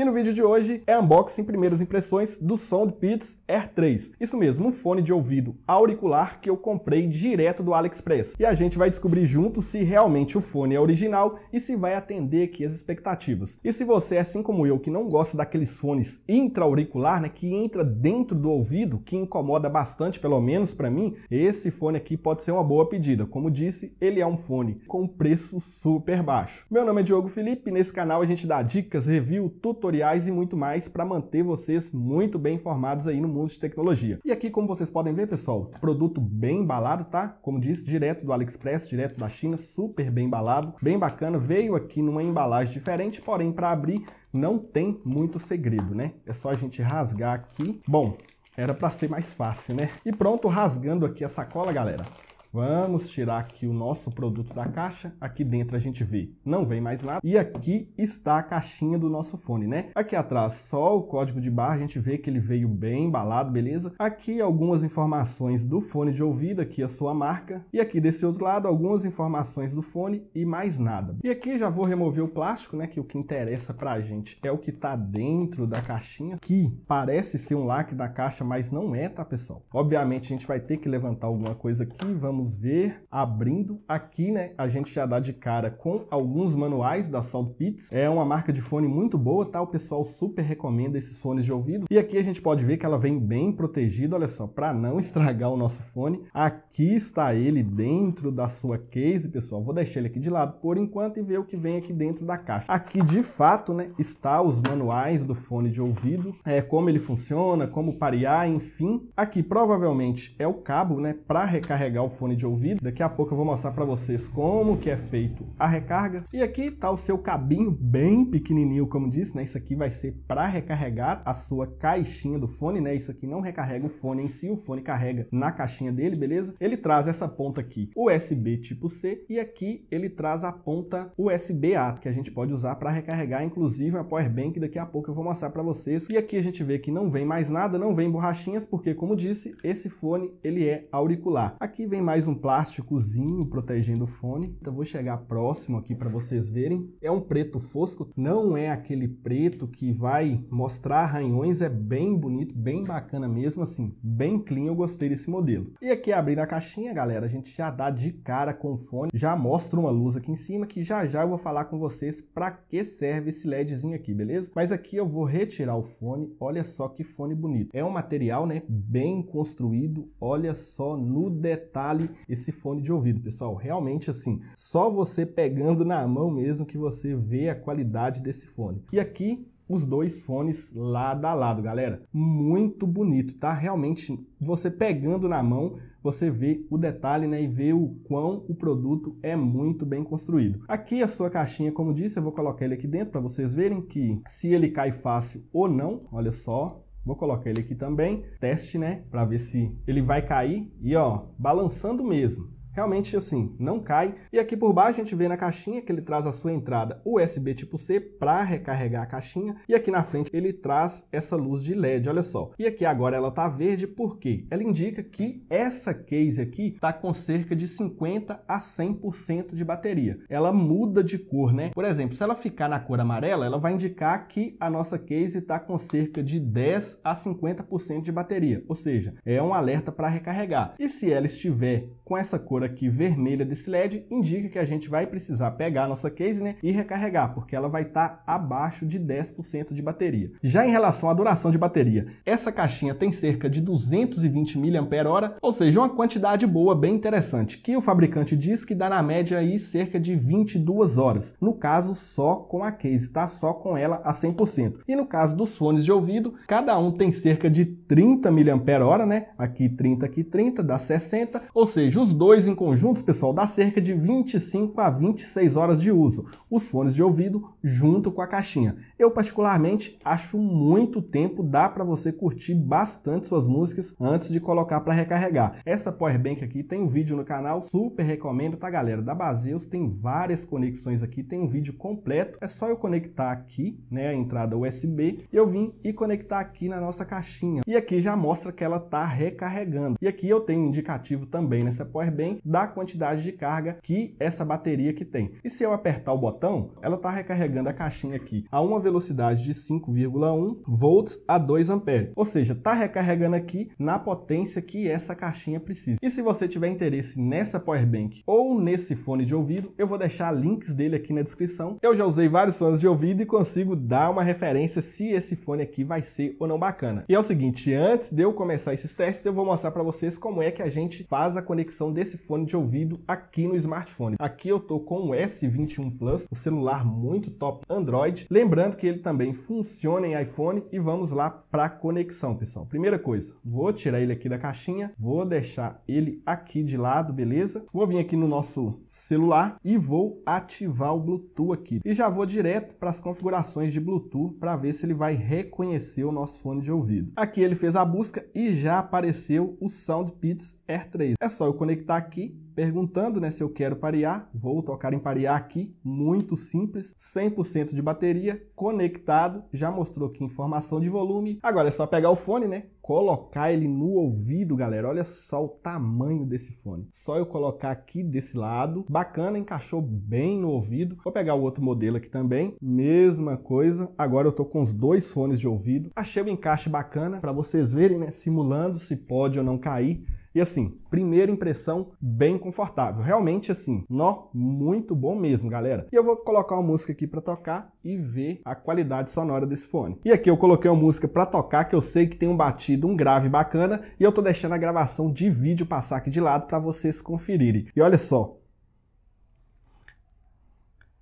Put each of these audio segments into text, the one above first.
E no vídeo de hoje é unboxing primeiras impressões do Soundpeats Air 3. Isso mesmo, um fone de ouvido auricular que eu comprei direto do AliExpress. E a gente vai descobrir junto se realmente o fone é original e se vai atender aqui as expectativas. E se você é assim como eu, que não gosta daqueles fones intra-auricular, né, que entra dentro do ouvido, que incomoda bastante, pelo menos para mim, esse fone aqui pode ser uma boa pedida. Como disse, ele é um fone com preço super baixo. Meu nome é Diogo Felipe, nesse canal a gente dá dicas, review, tutoriais tutoriais e muito mais para manter vocês muito bem informados aí no mundo de tecnologia. E aqui, como vocês podem ver, pessoal, produto bem embalado, tá? Como disse, direto do AliExpress, direto da China, super bem embalado, bem bacana. Veio aqui numa embalagem diferente, porém para abrir não tem muito segredo, né? É só a gente rasgar aqui. Bom, era para ser mais fácil, né? E pronto, rasgando aqui a sacola, galera. Vamos tirar aqui o nosso produto da caixa. Aqui dentro a gente vê, não vem mais nada. E aqui está a caixinha do nosso fone, né? Aqui atrás só o código de barra, a gente vê que ele veio bem embalado, beleza? Aqui algumas informações do fone de ouvido, aqui a sua marca. E aqui desse outro lado algumas informações do fone e mais nada. E aqui já vou remover o plástico, né? Que o que interessa pra gente é o que tá dentro da caixinha, que parece ser um lacre da caixa, mas não é, tá pessoal? Obviamente a gente vai ter que levantar alguma coisa aqui, vamos vamos ver abrindo aqui, né? A gente já dá de cara com alguns manuais da Sound Pits. É uma marca de fone muito boa, tá? O pessoal super recomenda esses fones de ouvido. E aqui a gente pode ver que ela vem bem protegida, olha só, para não estragar o nosso fone. Aqui está ele dentro da sua case, pessoal. Vou deixar ele aqui de lado por enquanto e ver o que vem aqui dentro da caixa. Aqui de fato, né, está os manuais do fone de ouvido, é como ele funciona, como parear, enfim. Aqui provavelmente é o cabo, né, para recarregar o fone fone de ouvido. Daqui a pouco eu vou mostrar para vocês como que é feito a recarga. E aqui tá o seu cabinho bem pequenininho, como disse, né? Isso aqui vai ser para recarregar a sua caixinha do fone, né? Isso aqui não recarrega o fone em si, o fone carrega na caixinha dele, beleza? Ele traz essa ponta aqui USB tipo C e aqui ele traz a ponta USB-A, que a gente pode usar para recarregar inclusive a power bank, daqui a pouco eu vou mostrar para vocês. E aqui a gente vê que não vem mais nada, não vem borrachinhas, porque como disse, esse fone ele é auricular. Aqui vem mais mais um plásticozinho protegendo o fone. Então vou chegar próximo aqui para vocês verem. É um preto fosco, não é aquele preto que vai mostrar arranhões, é bem bonito, bem bacana mesmo assim, bem clean, eu gostei desse modelo. E aqui abrindo a caixinha, galera, a gente já dá de cara com o fone, já mostra uma luz aqui em cima que já já eu vou falar com vocês para que serve esse LEDzinho aqui, beleza? Mas aqui eu vou retirar o fone, olha só que fone bonito. É um material, né, bem construído, olha só no detalhe esse fone de ouvido, pessoal. Realmente assim, só você pegando na mão mesmo que você vê a qualidade desse fone. E aqui os dois fones lado a lado, galera. Muito bonito, tá? Realmente, você pegando na mão, você vê o detalhe, né? E vê o quão o produto é muito bem construído. Aqui a sua caixinha, como disse, eu vou colocar ele aqui dentro para vocês verem que se ele cai fácil ou não. Olha só, Vou colocar ele aqui também, teste, né, para ver se ele vai cair e ó, balançando mesmo. Realmente assim, não cai. E aqui por baixo a gente vê na caixinha que ele traz a sua entrada USB tipo C para recarregar a caixinha. E aqui na frente ele traz essa luz de LED, olha só. E aqui agora ela está verde porque ela indica que essa case aqui está com cerca de 50 a 100% de bateria. Ela muda de cor, né? Por exemplo, se ela ficar na cor amarela, ela vai indicar que a nossa case está com cerca de 10 a 50% de bateria. Ou seja, é um alerta para recarregar. E se ela estiver com essa cor aqui vermelha desse LED indica que a gente vai precisar pegar a nossa case né, e recarregar, porque ela vai estar tá abaixo de 10% de bateria. Já em relação à duração de bateria, essa caixinha tem cerca de 220 mAh, ou seja, uma quantidade boa bem interessante, que o fabricante diz que dá na média aí cerca de 22 horas. No caso, só com a case, tá? Só com ela a 100%. E no caso dos fones de ouvido, cada um tem cerca de 30 mAh, né? Aqui 30, aqui 30, dá 60, ou seja, os dois em conjuntos, pessoal, dá cerca de 25 a 26 horas de uso, os fones de ouvido junto com a caixinha. Eu, particularmente, acho muito tempo, dá para você curtir bastante suas músicas antes de colocar para recarregar. Essa powerbank aqui tem um vídeo no canal, super recomendo, tá galera? Da Baseus tem várias conexões aqui, tem um vídeo completo, é só eu conectar aqui, né, a entrada USB, eu vim e conectar aqui na nossa caixinha. E aqui já mostra que ela tá recarregando. E aqui eu tenho um indicativo também nessa powerbank, da quantidade de carga que essa bateria que tem. E se eu apertar o botão, ela está recarregando a caixinha aqui a uma velocidade de 5,1 volts a 2 amperes. Ou seja, está recarregando aqui na potência que essa caixinha precisa. E se você tiver interesse nessa power bank ou nesse fone de ouvido, eu vou deixar links dele aqui na descrição. Eu já usei vários fones de ouvido e consigo dar uma referência se esse fone aqui vai ser ou não bacana. E é o seguinte, antes de eu começar esses testes, eu vou mostrar para vocês como é que a gente faz a conexão desse fone fone de ouvido aqui no smartphone. Aqui eu tô com o S21 Plus, um celular muito top Android. Lembrando que ele também funciona em iPhone e vamos lá para conexão, pessoal. Primeira coisa, vou tirar ele aqui da caixinha, vou deixar ele aqui de lado, beleza? Vou vir aqui no nosso celular e vou ativar o Bluetooth aqui. E já vou direto para as configurações de Bluetooth para ver se ele vai reconhecer o nosso fone de ouvido. Aqui ele fez a busca e já apareceu o SoundPits R 3. É só eu conectar aqui aqui, perguntando né, se eu quero parear. Vou tocar em parear aqui, muito simples, 100% de bateria, conectado, já mostrou aqui informação de volume. Agora é só pegar o fone, né? Colocar ele no ouvido, galera. Olha só o tamanho desse fone. Só eu colocar aqui desse lado. Bacana, encaixou bem no ouvido. Vou pegar o outro modelo aqui também. Mesma coisa. Agora eu tô com os dois fones de ouvido. Achei o encaixe bacana para vocês verem, né? Simulando se pode ou não cair. E assim, primeira impressão bem confortável. Realmente assim, nó muito bom mesmo, galera. E eu vou colocar uma música aqui para tocar e ver a qualidade sonora desse fone. E aqui eu coloquei uma música para tocar que eu sei que tem um batido, um grave bacana, e eu tô deixando a gravação de vídeo passar aqui de lado para vocês conferirem. E olha só,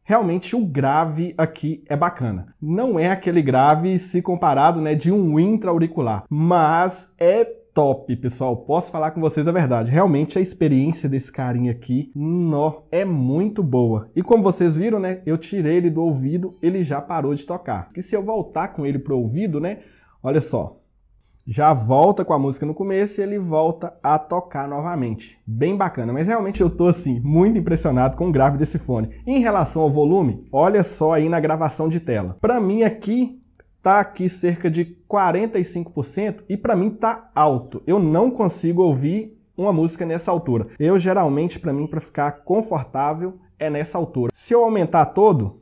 realmente o grave aqui é bacana. Não é aquele grave se comparado, né, de um intra-auricular, mas é top, pessoal. Posso falar com vocês a verdade. Realmente a experiência desse carinha aqui, nó, é muito boa. E como vocês viram, né, eu tirei ele do ouvido, ele já parou de tocar. E se eu voltar com ele pro ouvido, né, olha só. Já volta com a música no começo e ele volta a tocar novamente. Bem bacana, mas realmente eu tô assim, muito impressionado com o grave desse fone. Em relação ao volume, olha só aí na gravação de tela. Para mim aqui está aqui cerca de 45% e para mim tá alto. Eu não consigo ouvir uma música nessa altura. Eu geralmente para mim para ficar confortável é nessa altura. Se eu aumentar todo,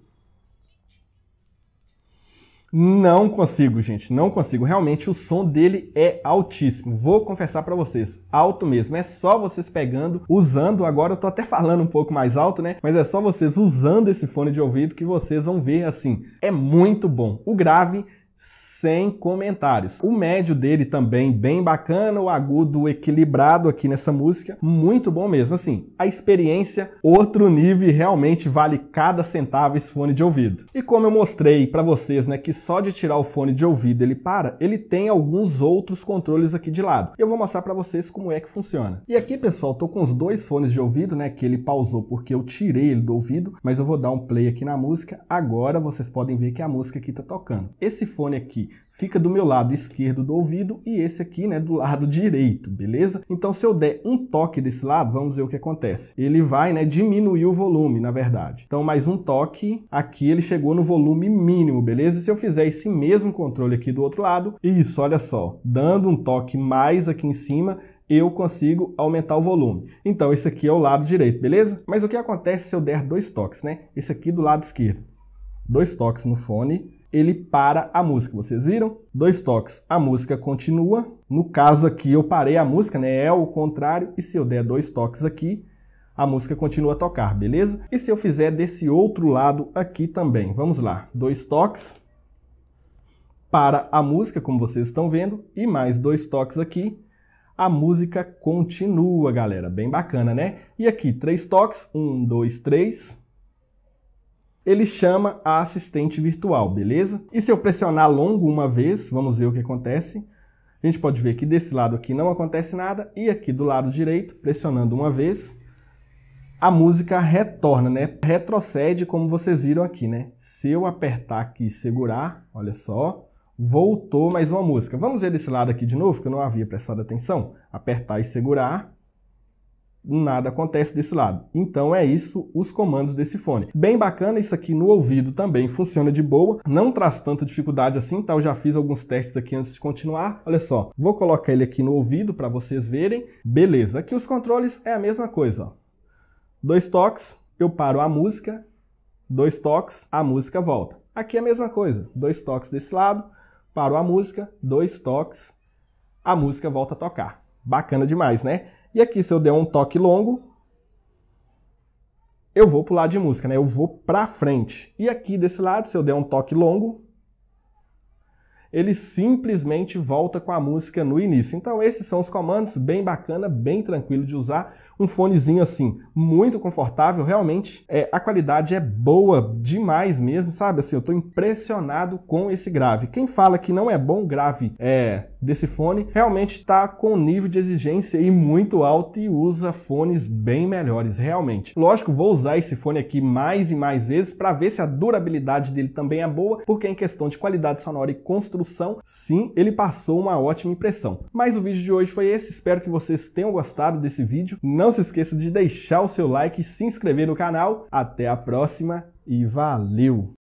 não consigo, gente, não consigo. Realmente o som dele é altíssimo. Vou confessar para vocês, alto mesmo. É só vocês pegando, usando. Agora eu tô até falando um pouco mais alto, né? Mas é só vocês usando esse fone de ouvido que vocês vão ver assim. É muito bom. O grave sem comentários. O médio dele também bem bacana, o agudo equilibrado aqui nessa música, muito bom mesmo. Assim, a experiência, outro nível realmente vale cada centavo esse fone de ouvido. E como eu mostrei para vocês, né, que só de tirar o fone de ouvido ele para, ele tem alguns outros controles aqui de lado. Eu vou mostrar para vocês como é que funciona. E aqui, pessoal, tô com os dois fones de ouvido, né, que ele pausou porque eu tirei ele do ouvido, mas eu vou dar um play aqui na música. Agora vocês podem ver que é a música aqui tá tocando. Esse fone aqui fica do meu lado esquerdo do ouvido e esse aqui, né, do lado direito, beleza? Então se eu der um toque desse lado, vamos ver o que acontece. Ele vai, né, diminuir o volume, na verdade. Então mais um toque, aqui ele chegou no volume mínimo, beleza? E se eu fizer esse mesmo controle aqui do outro lado, isso, olha só, dando um toque mais aqui em cima, eu consigo aumentar o volume. Então, esse aqui é o lado direito, beleza? Mas o que acontece se eu der dois toques, né? Esse aqui do lado esquerdo. Dois toques no fone, ele para a música. Vocês viram? Dois toques, a música continua. No caso aqui, eu parei a música, né? É o contrário. E se eu der dois toques aqui, a música continua a tocar, beleza? E se eu fizer desse outro lado aqui também? Vamos lá. Dois toques para a música, como vocês estão vendo, e mais dois toques aqui. A música continua, galera. Bem bacana, né? E aqui, três toques. Um, dois, três ele chama a assistente virtual, beleza? E se eu pressionar longo uma vez, vamos ver o que acontece. A gente pode ver que desse lado aqui não acontece nada e aqui do lado direito, pressionando uma vez, a música retorna, né? Retrocede, como vocês viram aqui, né? Se eu apertar aqui e segurar, olha só, voltou mais uma música. Vamos ver desse lado aqui de novo, que eu não havia prestado atenção. Apertar e segurar, nada acontece desse lado. Então é isso os comandos desse fone. Bem bacana, isso aqui no ouvido também funciona de boa, não traz tanta dificuldade assim, tá? Eu já fiz alguns testes aqui antes de continuar. Olha só, vou colocar ele aqui no ouvido para vocês verem. Beleza, aqui os controles é a mesma coisa, ó. Dois toques, eu paro a música, dois toques, a música volta. Aqui é a mesma coisa, dois toques desse lado, paro a música, dois toques, a música volta a tocar. Bacana demais, né? E aqui, se eu der um toque longo, eu vou pular de música, né? Eu vou para frente. E aqui desse lado, se eu der um toque longo, ele simplesmente volta com a música no início. Então esses são os comandos, bem bacana, bem tranquilo de usar, um fonezinho assim, muito confortável, realmente é, a qualidade é boa demais mesmo, sabe? Assim, eu estou impressionado com esse grave. Quem fala que não é bom grave é desse fone, realmente está com um nível de exigência aí muito alto e usa fones bem melhores, realmente. Lógico, vou usar esse fone aqui mais e mais vezes para ver se a durabilidade dele também é boa, porque é em questão de qualidade sonora e construção sim, ele passou uma ótima impressão. Mas o vídeo de hoje foi esse, espero que vocês tenham gostado desse vídeo. Não se esqueça de deixar o seu like, e se inscrever no canal. Até a próxima e valeu!